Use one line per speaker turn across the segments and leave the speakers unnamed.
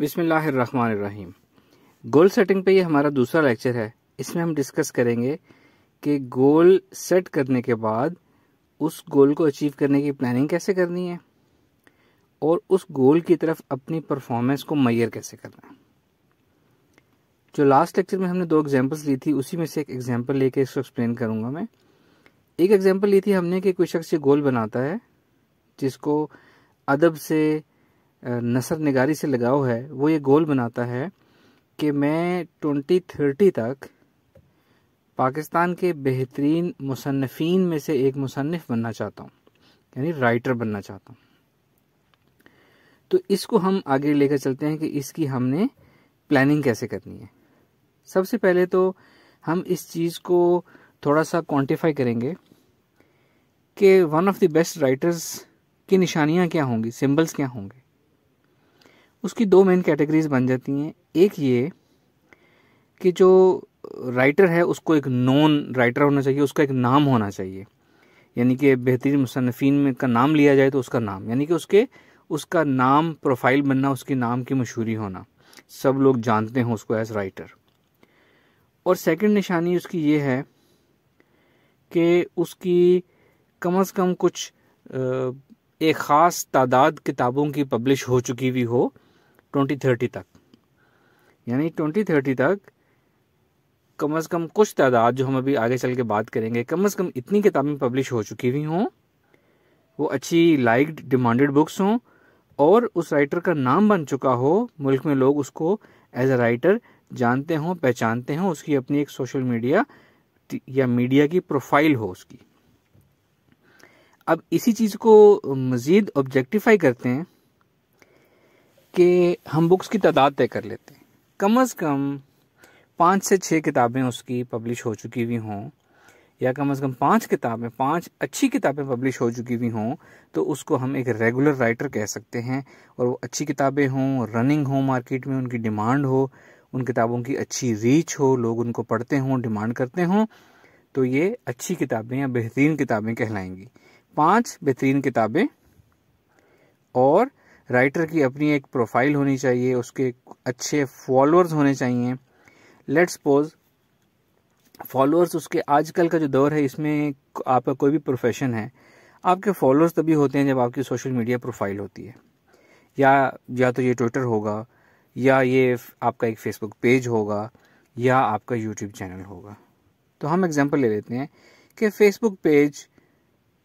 बिसमीम goal setting पे ये हमारा दूसरा लेक्चर है इसमें हम डिस्कस करेंगे कि गोल सेट करने के बाद उस गोल को अचीव करने की प्लानिंग कैसे करनी है और उस गोल की तरफ अपनी परफॉर्मेंस को मैयर कैसे करना है जो लास्ट लेक्चर में हमने दो एग्जांपल्स ली थी उसी में से एक एग्जांपल लेके इसको एक्सप्लेन करूंगा मैं एक एग्जांपल ली थी हमने कि कोई शख्स ये गोल बनाता है जिसको अदब से नसर निगारी से लगाव है वो ये गोल बनाता है कि मैं ट्वेंटी थर्टी तक पाकिस्तान के बेहतरीन मुसनफ़िन में से एक मुसनफ़ बनना चाहता हूँ यानी राइटर बनना चाहता हूँ तो इसको हम आगे लेकर चलते हैं कि इसकी हमने प्लानिंग कैसे करनी है सबसे पहले तो हम इस चीज़ को थोड़ा सा क्वांटिफाई करेंगे कि one of the best writers की निशानियाँ क्या होंगी सिंबल्स क्या होंगे उसकी दो मेन कैटेगरीज बन जाती हैं एक ये कि जो राइटर है उसको एक नॉन राइटर होना चाहिए उसका एक नाम होना चाहिए यानी कि बेहतरीन मुसनफिन में का नाम लिया जाए तो उसका नाम यानी कि उसके उसका नाम प्रोफाइल बनना उसके नाम की मशहूरी होना सब लोग जानते हैं उसको एज राइटर और सेकंड निशानी उसकी ये है कि उसकी कम अज़ कम कुछ एक ख़ास तादाद किताबों की पब्लिश हो चुकी हुई हो 2030 तक यानी 2030 तक कम अज़ कम कुछ तादाद जो हम अभी आगे चल के बात करेंगे कम अज़ कम इतनी किताबें पब्लिश हो चुकी हुई हों वो अच्छी लाइक्ड डिमांडेड बुक्स हों और उस राइटर का नाम बन चुका हो मुल्क में लोग उसको एज अ राइटर जानते हों पहचानते हों उसकी अपनी एक सोशल मीडिया या मीडिया की प्रोफाइल हो उसकी अब इसी चीज़ को मज़ीद ऑब्जेक्टिफाई करते हैं कि हम बुक्स की तादाद तय कर लेते हैं कम अज़ कम पाँच से छः किताबें उसकी पब्लिश हो चुकी हुई हों या कम अज़ कम पाँच किताबें पाँच अच्छी किताबें पब्लिश हो चुकी हुई हों तो उसको हम एक रेगुलर राइटर कह सकते हैं और वो अच्छी किताबें हों रनिंग हों मार्केट में उनकी डिमांड हो उन किताबों की अच्छी रीच हो लोग उनको पढ़ते हों डिमांड करते हों तो ये अच्छी किताबें या बेहतरीन किताबें कहलाएंगी पाँच बेहतरीन किताबें और राइटर की अपनी एक प्रोफाइल होनी चाहिए उसके अच्छे फॉलोअर्स होने चाहिए लेट्स सपोज फॉलोअर्स उसके आजकल का जो दौर है इसमें आपका कोई भी प्रोफेशन है आपके फॉलोअर्स तभी होते हैं जब आपकी सोशल मीडिया प्रोफाइल होती है या या तो ये ट्विटर होगा या ये आपका एक फेसबुक पेज होगा या आपका यूट्यूब चैनल होगा तो हम एग्जांपल ले लेते हैं कि फेसबुक पेज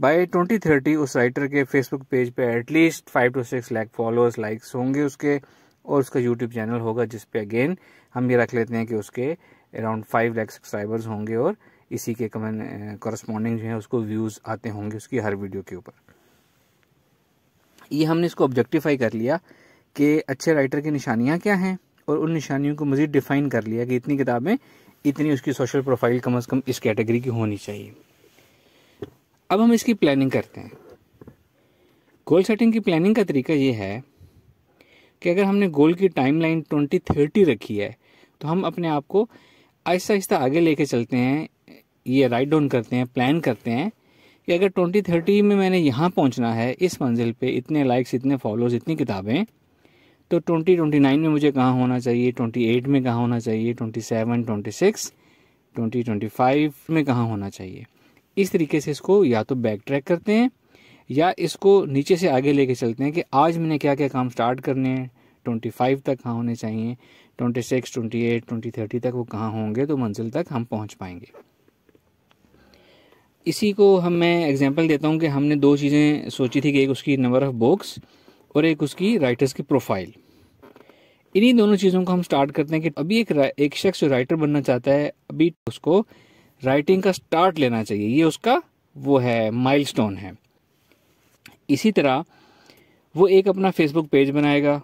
बाय 2030 उस राइटर के फेसबुक पेज पे at least five to six lakh followers likes होंगे उसके और उसका यूट्यूब चैनल होगा जिस पे अगेन हम ये रख लेते हैं कि उसके अराउंड फाइव लाख सब्सक्राइबर्स होंगे और इसी के कमेंट कॉरस्पॉन्डिंग जो है उसको व्यूज़ आते होंगे उसकी हर वीडियो के ऊपर ये हमने इसको ऑब्जेक्टिफाई कर लिया कि अच्छे राइटर की निशानियाँ क्या हैं और उन निशानियों को मज़ीद डिफ़ाइन कर लिया कि इतनी किताबें इतनी उसकी सोशल प्रोफाइल कम अज़ कम इस कैटेगरी की होनी चाहिए अब हम इसकी प्लानिंग करते हैं गोल सेटिंग की प्लानिंग का तरीका ये है कि अगर हमने गोल की टाइम लाइन ट्वेंटी थर्टी रखी है तो हम अपने आप को आहिस्ता आहिस्ता आगे लेके चलते हैं ये राइट डाउन करते हैं प्लान करते हैं कि अगर ट्वेंटी थर्टी में मैंने यहाँ पहुँचना है इस मंजिल पे इतने लाइक्स इतने फॉलोअर्स इतनी किताबें तो ट्वेंटी ट्वेंटी नाइन में मुझे कहाँ होना चाहिए ट्वेंटी एट में कहाँ होना चाहिए twenty seven twenty six twenty twenty five में कहाँ होना चाहिए इस तरीके से इसको या तो बैक ट्रैक करते हैं या इसको नीचे से आगे लेके चलते हैं कि आज मैंने क्या क्या काम स्टार्ट करने हैं ट्वेंटी फाइव तक कहाँ होने चाहिए twenty six twenty eight twenty thirty तक वो कहाँ होंगे तो मंजिल तक हम पहुँच पाएंगे इसी को हम मैं एग्जाम्पल देता हूँ कि हमने दो चीज़ें सोची थी कि एक उसकी नंबर ऑफ़ बुक्स और एक उसकी राइटर्स की प्रोफाइल इन्हीं दोनों चीज़ों को हम स्टार्ट करते हैं कि अभी एक एक शख्स राइटर बनना चाहता है अभी उसको राइटिंग का स्टार्ट लेना चाहिए ये उसका वो है माइलस्टोन है इसी तरह वो एक अपना फेसबुक पेज बनाएगा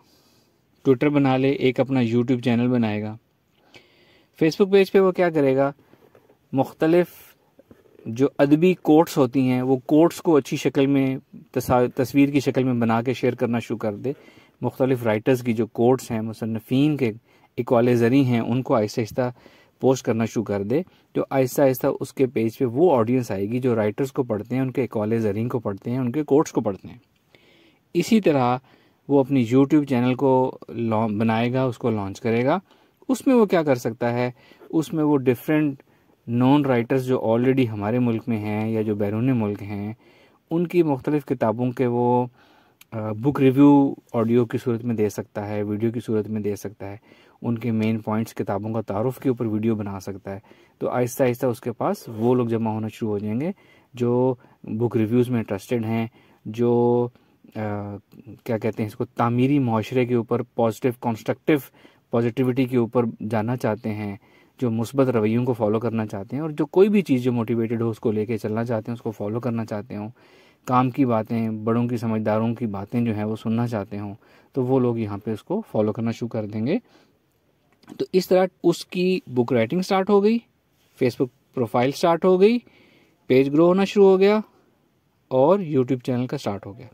ट्विटर बना ले एक अपना यूट्यूब चैनल बनाएगा फेसबुक पेज पे वो क्या करेगा मुख्तलफ़ जो अदबी कोट्स होती हैं वो कोट्स को अच्छी शक्ल में तस्वीर की शक्ल में बना के शेयर करना शुरू कर दे मुख्तलिफ़ राइटर्स की जो कोट्स हैं मुसनफ़ीन के इकवाल ज़री हैं उनको आहिस्ता आहिस्ता पोस्ट करना शुरू कर दे तो आहिस्ता आहिस्ता उसके पेज पे वो ऑडियंस आएगी जो राइटर्स को पढ़ते हैं उनके कॉलेज जरिंग को पढ़ते हैं उनके कोर्ट्स को पढ़ते हैं इसी तरह वो अपनी यूट्यूब चैनल को बनाएगा उसको लॉन्च करेगा उसमें वो क्या कर सकता है उसमें वो डिफरेंट नॉन राइटर्स जो ऑलरेडी हमारे मुल्क में हैं या जो बैरून मुल्क हैं उनकी मुख्तलिफ़ किताबों के वो बुक रिव्यू ऑडियो की सूरत में दे सकता है वीडियो की सूरत में दे सकता है उनके मेन पॉइंट्स किताबों का तारफ़ के ऊपर वीडियो बना सकता है तो आहिस्ता आहिस्ता उसके पास वो लोग जमा होना शुरू हो जाएंगे जो बुक रिव्यूज़ में इंटरेस्टेड हैं जो आ, क्या कहते हैं इसको तामीरी माशरे के ऊपर पॉजिटिव कंस्ट्रक्टिव पॉजिटिविटी के ऊपर जाना चाहते हैं जो मुस्बत रवैयों को फॉलो करना चाहते हैं और जो कोई भी चीज़ जो मोटिवेटेड हो उसको लेके चलना चाहते हैं उसको फॉलो करना चाहते हों काम की बातें बड़ों की समझदारों की बातें जो हैं वो सुनना चाहते हों तो वो लोग यहाँ पे उसको फॉलो करना शुरू कर देंगे तो इस तरह उसकी बुक राइटिंग स्टार्ट हो गई फेसबुक प्रोफाइल स्टार्ट हो गई पेज ग्रो होना शुरू हो गया और यूट्यूब चैनल का स्टार्ट हो गया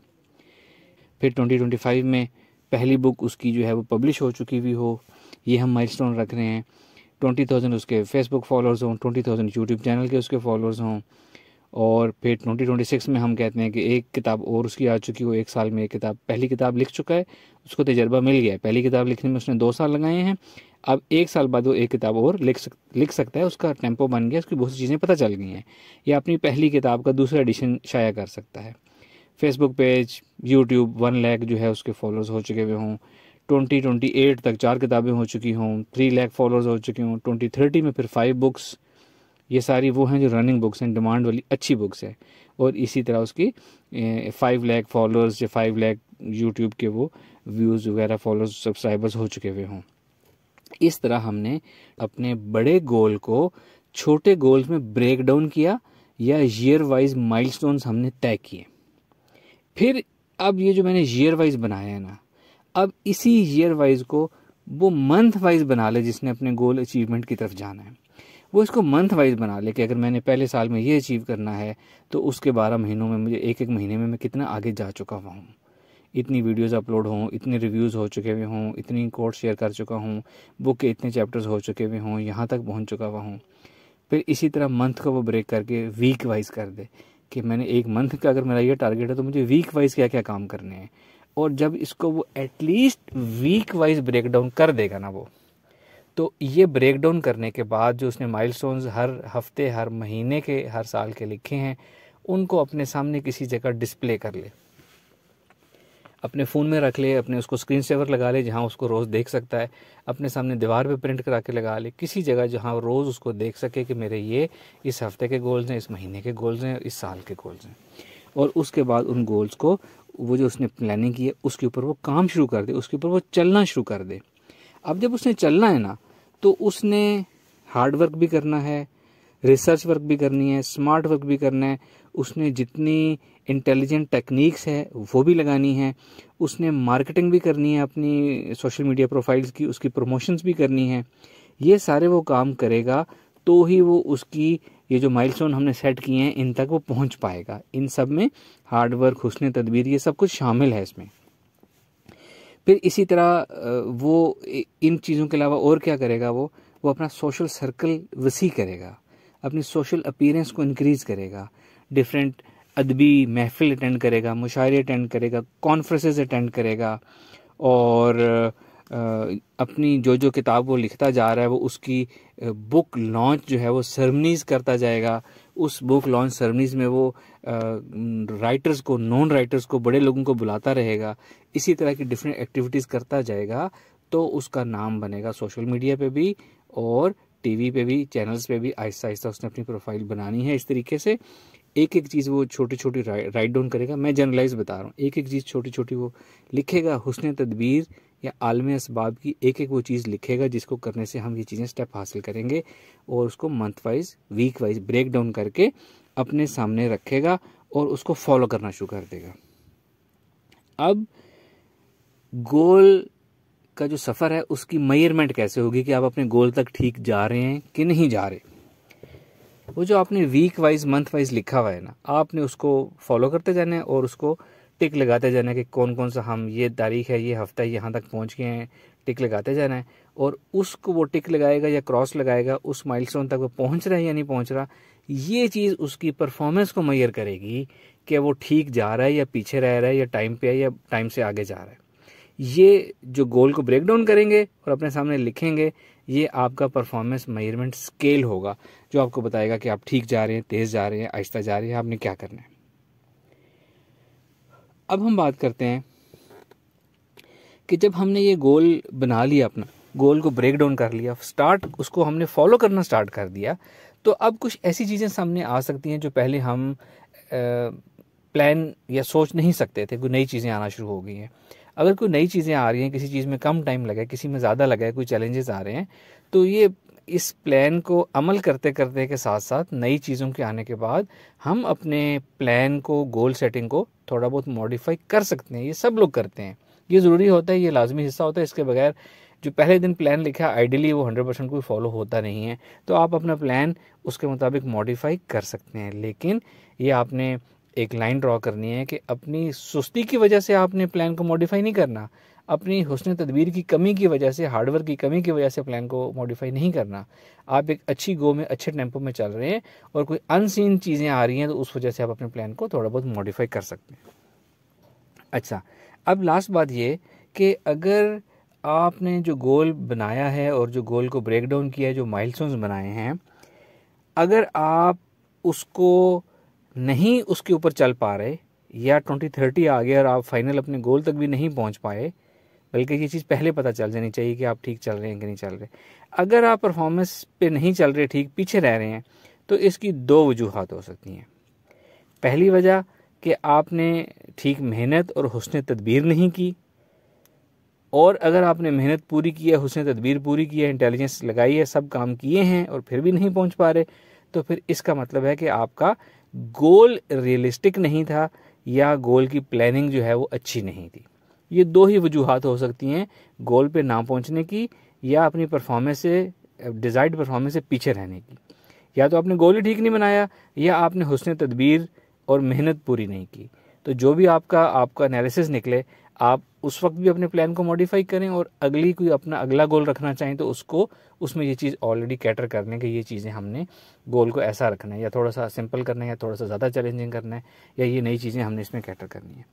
फिर 2025 में पहली बुक उसकी जो है वो पब्लिश हो चुकी हुई हो ये हम माइलस्टोन रख रहे हैं ट्वेंटी थाउजेंड उसके फेसबुक फॉलोअर्स हों ट्वेंटी थाउजेंड यूट्यूब चैनल के उसके फॉलोअर्स हों और फिर सिक्स में हम कहते हैं कि एक किताब और उसकी आ चुकी हो एक साल में एक किताब पहली किताब लिख चुका है उसको तजर्बा मिल गया है पहली किताब लिखने में उसने दो साल लगाए हैं अब एक साल बाद वो एक किताब और लिख सक लिख सकता है उसका टेम्पो बन गया उसकी बहुत सी चीज़ें पता चल गई हैं या अपनी पहली किताब का दूसरा एडिशन शाया कर सकता है Facebook page YouTube one lakh जो है उसके फॉलोअर्स हो चुके हुए हों ट्वेंटी ट्वेंटी एट तक चार किताबें हो चुकी हों थ्री लैख फॉलोअर्स हो चुके हों ट्वेंटी थर्टी में फिर फाइव बुक्स ये सारी वो हैं जो रनिंग बुक्स हैं डिमांड वाली अच्छी बुक्स है और इसी तरह उसकी फाइव लैक फॉलोअर्स या फाइव लैक यूट्यूब के वो व्यूज़ वगैरह फॉलोअर्स सब्सक्राइबर्स हो चुके हुए हों इस तरह हमने अपने बड़े गोल को छोटे गोल्स में ब्रेक डाउन किया या ईयर वाइज माइलस्टोन्स हमने तय किए फिर अब ये जो मैंने ईयर वाइज बनाया है ना अब इसी ईयर वाइज को वो मंथ वाइज बना ले जिसने अपने गोल अचीवमेंट की तरफ जाना है वो इसको मंथ वाइज बना ले कि अगर मैंने पहले साल में ये अचीव करना है तो उसके बारह महीनों में मुझे एक एक महीने में मैं कितना आगे जा चुका हुआ हूँ इतनी वीडियोस अपलोड हों इतने रिव्यूज़ हो चुके हुए हों इतनी कोर्स शेयर कर चुका हूँ बुक के इतने चैप्टर्स हो चुके हुए हों यहाँ तक पहुँच चुका हुआ हूँ फिर इसी तरह मंथ को वो ब्रेक करके वीक वाइज कर दे कि मैंने एक मंथ का अगर मेरा ये टारगेट है तो मुझे वीक वाइज क्या क्या काम करने हैं और जब इसको वो at least week wise break down कर देगा ना वो तो ये ब्रेक डाउन करने के बाद जो उसने माइल हर हफ्ते हर महीने के हर साल के लिखे हैं उनको अपने सामने किसी जगह डिस्प्ले कर ले अपने फ़ोन में रख ले अपने उसको स्क्रीन सेवर लगा ले जहाँ उसको रोज़ देख सकता है अपने सामने दीवार पे प्रिंट करा के लगा ले किसी जगह जहाँ रोज़ उसको देख सके कि मेरे ये इस हफ्ते के गोल्स हैं इस महीने के गोल्स हैं इस साल के गोल्स हैं और उसके बाद उन गोल्स को वो जो उसने प्लानिंग की है उसके ऊपर वो काम शुरू कर दे उसके ऊपर वो चलना शुरू कर दे अब जब उसने चलना है ना तो उसने हार्ड वर्क भी करना है रिसर्च वर्क भी करनी है स्मार्ट वर्क भी करना है उसने जितनी इंटेलिजेंट टेक्निक्स है वो भी लगानी है उसने मार्केटिंग भी करनी है अपनी सोशल मीडिया प्रोफाइल्स की उसकी प्रमोशंस भी करनी है ये सारे वो काम करेगा तो ही वो उसकी ये जो माइलस्टोन हमने सेट किए हैं इन तक वो पहुंच पाएगा इन सब में हार्डवर्क हुसन तदबीर ये सब कुछ शामिल है इसमें फिर इसी तरह वो इन चीज़ों के अलावा और क्या करेगा वो वो अपना सोशल सर्कल वसी करेगा अपनी सोशल अपीरेंस को इनक्रीज़ करेगा डिफरेंट अदबी महफिल अटेंड करेगा मुशायरे अटेंड करेगा कॉन्फ्रेंसेस अटेंड करेगा और अपनी जो जो किताब वो लिखता जा रहा है वो उसकी बुक लॉन्च जो है वो सरमनीज़ करता जाएगा उस बुक लॉन्च सरमनीज़ में वो राइटर्स को नॉन राइटर्स को बड़े लोगों को बुलाता रहेगा इसी तरह की डिफरेंट एक्टिविटीज़ करता जाएगा तो उसका नाम बनेगा सोशल मीडिया पे भी और टीवी पे भी चैनल्स पे भी आहिस्ता आहिस्ता उसने अपनी प्रोफाइल बनानी है इस तरीके से एक एक चीज़ वो छोटी छोटी राइट डाउन करेगा मैं जर्नलाइज बता रहा हूँ एक एक चीज़ छोटी छोटी वो लिखेगा हुसन तदबीर या आलम इसबाब की एक एक वो चीज़ लिखेगा जिसको करने से हम ये चीज़ें स्टेप हासिल करेंगे और उसको month wise week wise break down करके अपने सामने रखेगा और उसको फॉलो करना शुरू कर देगा अब गोल का जो सफ़र है उसकी मयरमेंट कैसे होगी कि आप अपने गोल तक ठीक जा रहे हैं कि नहीं जा रहे वो जो आपने वीक वाइज मंथ वाइज लिखा हुआ है ना आपने उसको फॉलो करते जाना है और उसको टिक लगाते जाना है कि कौन कौन सा हम ये तारीख है ये हफ्ता है यहाँ तक पहुँच गए हैं टिक लगाते जाना है और उसको वो टिक लगाएगा या क्रॉस लगाएगा उस माइल तक वो पहुँच रहा है या नहीं पहुँच रहा ये चीज़ उसकी परफॉर्मेंस को मैयर करेगी कि वो ठीक जा रहा है या पीछे रह रहा है या टाइम पे है या टाइम से आगे जा रहा है ये जो गोल को ब्रेक डाउन करेंगे और अपने सामने लिखेंगे ये आपका परफॉर्मेंस मेजरमेंट स्केल होगा जो आपको बताएगा कि आप ठीक जा रहे हैं तेज़ जा रहे हैं आहिस्ता जा रहे हैं आपने क्या करना है अब हम बात करते हैं कि जब हमने ये गोल बना लिया अपना गोल को ब्रेक डाउन कर लिया स्टार्ट उसको हमने फॉलो करना स्टार्ट कर दिया तो अब कुछ ऐसी चीज़ें सामने आ सकती हैं जो पहले हम प्लान या सोच नहीं सकते थे कोई नई चीज़ें आना शुरू हो गई हैं अगर कोई नई चीज़ें आ रही हैं किसी चीज़ में कम टाइम लगा है किसी में ज़्यादा लगा है कोई चैलेंजेस आ रहे हैं तो ये इस प्लान को अमल करते करते के साथ साथ नई चीज़ों के आने के बाद हम अपने प्लान को गोल सेटिंग को थोड़ा बहुत मॉडिफाई कर सकते हैं ये सब लोग करते हैं ये ज़रूरी होता है ये लाजमी हिस्सा होता है इसके बगैर जो पहले दिन प्लान लिखा आइडियली वो हंड्रेड परसेंट कोई फॉलो होता नहीं है तो आप अपना प्लान उसके मुताबिक मॉडिफाई कर सकते हैं लेकिन ये आपने एक लाइन ड्रॉ करनी है कि अपनी सुस्ती की वजह से आपने प्लान को मॉडिफाई नहीं करना अपनी हसन तदबीर की कमी की वजह से हार्डवर्क की कमी की वजह से प्लान को मॉडिफाई नहीं करना आप एक अच्छी गो में अच्छे टेम्पो में चल रहे हैं और कोई अनसीन चीज़ें आ रही हैं तो उस वजह से आप अपने प्लान को थोड़ा बहुत मॉडिफाई कर सकते हैं अच्छा अब लास्ट बात ये कि अगर आपने जो गोल बनाया है और जो गोल को ब्रेक डाउन किया है जो माइल बनाए हैं अगर आप उसको नहीं उसके ऊपर चल पा रहे या ट्वेंटी थर्टी आ गया और आप फाइनल अपने गोल तक भी नहीं पहुंच पाए बल्कि ये चीज़ पहले पता चल जानी चाहिए कि आप ठीक चल रहे हैं कि नहीं चल रहे अगर आप परफॉर्मेंस पे नहीं चल रहे ठीक पीछे रह रहे हैं तो इसकी दो वजूहत हो सकती हैं पहली वजह कि आपने ठीक मेहनत और हुसन तदबीर नहीं की और अगर आपने मेहनत पूरी की है हुसन तदबीर पूरी की है इंटेलिजेंस लगाई है सब काम किए हैं और फिर भी नहीं पहुंच पा रहे तो फिर इसका मतलब है कि आपका गोल रियलिस्टिक नहीं था या गोल की प्लानिंग जो है वो अच्छी नहीं थी ये दो ही वजूहत हो सकती हैं गोल पे ना पहुंचने की या अपनी परफॉर्मेंस से डिजाइड परफॉर्मेंस से पीछे रहने की या तो आपने गोल ही ठीक नहीं बनाया या आपने हुसन तदबीर और मेहनत पूरी नहीं की तो जो भी आपका आपका एनालिसिस निकले आप उस वक्त भी अपने प्लान को मॉडिफाई करें और अगली कोई अपना अगला गोल रखना चाहें तो उसको उसमें ये चीज़ ऑलरेडी कैटर करने की ये चीज़ें हमने गोल को ऐसा रखना है या थोड़ा सा सिंपल करना है या थोड़ा सा ज़्यादा चैलेंजिंग करना है या ये नई चीज़ें हमने इसमें कैटर करनी है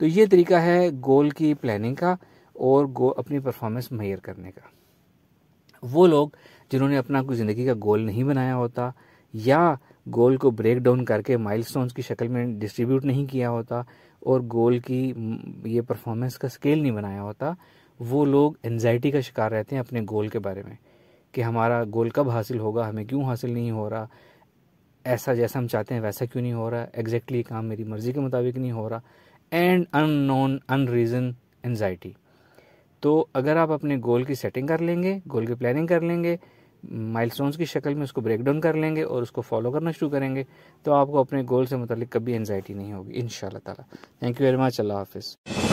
तो ये तरीका है गोल की प्लानिंग का और गो अपनी परफॉर्मेंस मैयर करने का वो लोग जिन्होंने अपना कोई ज़िंदगी का गोल नहीं बनाया होता या गोल को ब्रेक डाउन करके माइलस्टोन्स की शक्ल में डिस्ट्रीब्यूट नहीं किया होता और गोल की ये परफॉर्मेंस का स्केल नहीं बनाया होता वो लोग एनजाइटी का शिकार रहते हैं अपने गोल के बारे में कि हमारा गोल कब हासिल होगा हमें क्यों हासिल नहीं हो रहा ऐसा जैसा हम चाहते हैं वैसा क्यों नहीं हो रहा एग्जैक्टली exactly काम मेरी मर्ज़ी के मुताबिक नहीं हो रहा एंड अननोन अनरीज़न एनजाइटी तो अगर आप अपने गोल की सेटिंग कर लेंगे गोल की प्लानिंग कर लेंगे माइलस्टोन्स की शक्ल में उसको ब्रेक डाउन कर लेंगे और उसको फॉलो करना शुरू करेंगे तो आपको अपने गोल से मुतल कभी एनजाइटी नहीं होगी इन ताला थैंक यू वेरी मच अल्लाह हाफिज़